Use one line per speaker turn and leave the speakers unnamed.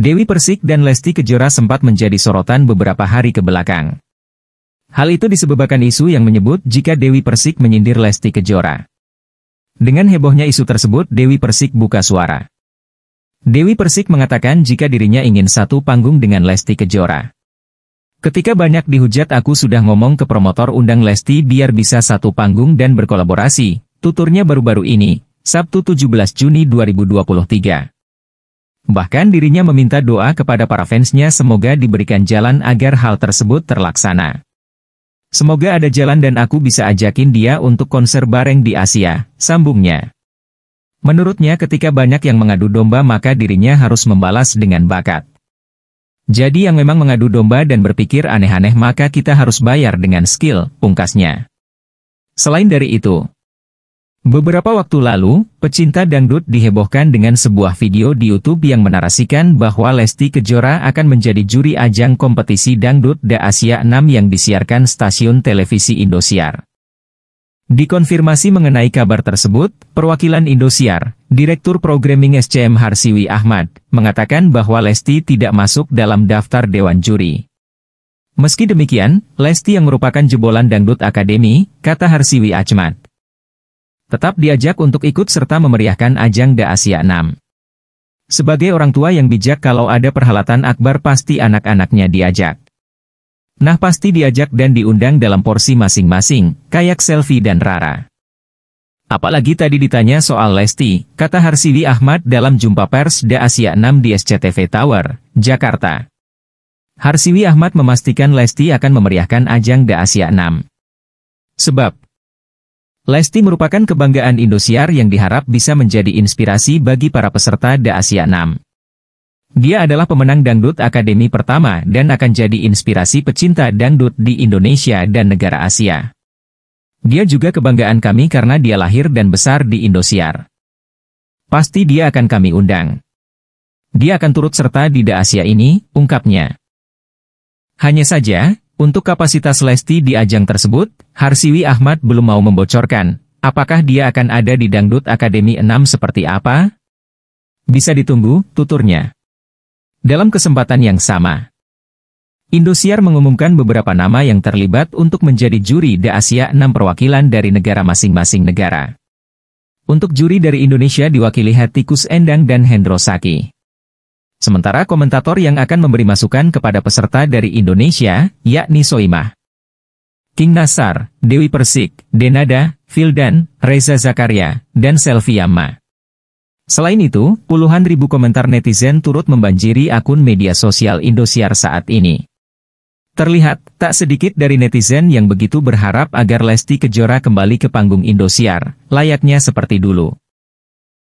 Dewi Persik dan Lesti Kejora sempat menjadi sorotan beberapa hari ke belakang. Hal itu disebabkan isu yang menyebut jika Dewi Persik menyindir Lesti Kejora. Dengan hebohnya isu tersebut, Dewi Persik buka suara. Dewi Persik mengatakan jika dirinya ingin satu panggung dengan Lesti Kejora. Ketika banyak dihujat aku sudah ngomong ke promotor undang Lesti biar bisa satu panggung dan berkolaborasi, tuturnya baru-baru ini, Sabtu 17 Juni 2023. Bahkan dirinya meminta doa kepada para fansnya semoga diberikan jalan agar hal tersebut terlaksana. Semoga ada jalan dan aku bisa ajakin dia untuk konser bareng di Asia, sambungnya. Menurutnya ketika banyak yang mengadu domba maka dirinya harus membalas dengan bakat. Jadi yang memang mengadu domba dan berpikir aneh-aneh maka kita harus bayar dengan skill, pungkasnya. Selain dari itu, Beberapa waktu lalu, pecinta dangdut dihebohkan dengan sebuah video di YouTube yang menarasikan bahwa Lesti Kejora akan menjadi juri ajang kompetisi dangdut Da Asia 6 yang disiarkan stasiun televisi Indosiar. Dikonfirmasi mengenai kabar tersebut, perwakilan Indosiar, Direktur Programming SCM Harsiwi Ahmad, mengatakan bahwa Lesti tidak masuk dalam daftar Dewan Juri. Meski demikian, Lesti yang merupakan jebolan dangdut akademi, kata Harsiwi Ahmad tetap diajak untuk ikut serta memeriahkan ajang Da Asia 6. Sebagai orang tua yang bijak kalau ada perhelatan akbar pasti anak-anaknya diajak. Nah pasti diajak dan diundang dalam porsi masing-masing, kayak selfie dan Rara. Apalagi tadi ditanya soal Lesti, kata Harsili Ahmad dalam jumpa pers Da Asia 6 di SCTV Tower, Jakarta. Harsiwi Ahmad memastikan Lesti akan memeriahkan ajang Da Asia 6. Sebab, Lesti merupakan kebanggaan Indosiar yang diharap bisa menjadi inspirasi bagi para peserta The Asia 6. Dia adalah pemenang Dangdut Akademi pertama dan akan jadi inspirasi pecinta dangdut di Indonesia dan negara Asia. Dia juga kebanggaan kami karena dia lahir dan besar di Indosiar. Pasti dia akan kami undang. Dia akan turut serta di The Asia ini, ungkapnya. Hanya saja, untuk kapasitas Lesti di ajang tersebut, Harsiwi Ahmad belum mau membocorkan. Apakah dia akan ada di Dangdut Akademi 6 seperti apa? Bisa ditunggu, tuturnya. Dalam kesempatan yang sama, Indosiar mengumumkan beberapa nama yang terlibat untuk menjadi juri The Asia 6 perwakilan dari negara masing-masing negara. Untuk juri dari Indonesia diwakili Hatikus Endang dan Hendro Saki. Sementara komentator yang akan memberi masukan kepada peserta dari Indonesia, yakni Soimah. King Nasar, Dewi Persik, Denada, Fildan, Reza Zakaria, dan Selvi Yama. Selain itu, puluhan ribu komentar netizen turut membanjiri akun media sosial Indosiar saat ini. Terlihat, tak sedikit dari netizen yang begitu berharap agar Lesti Kejora kembali ke panggung Indosiar, layaknya seperti dulu.